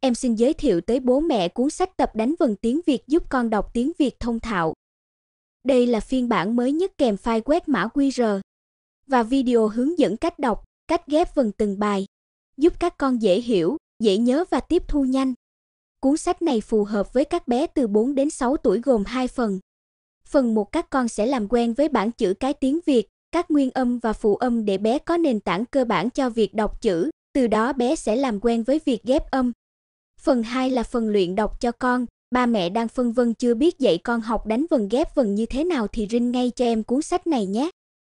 em xin giới thiệu tới bố mẹ cuốn sách tập đánh vần tiếng Việt giúp con đọc tiếng Việt thông thạo. Đây là phiên bản mới nhất kèm file quét mã QR và video hướng dẫn cách đọc, cách ghép vần từng bài, giúp các con dễ hiểu, dễ nhớ và tiếp thu nhanh. Cuốn sách này phù hợp với các bé từ 4 đến 6 tuổi gồm hai phần. Phần 1 các con sẽ làm quen với bảng chữ cái tiếng Việt, các nguyên âm và phụ âm để bé có nền tảng cơ bản cho việc đọc chữ, từ đó bé sẽ làm quen với việc ghép âm, Phần 2 là phần luyện đọc cho con, ba mẹ đang phân vân chưa biết dạy con học đánh vần ghép vần như thế nào thì rinh ngay cho em cuốn sách này nhé.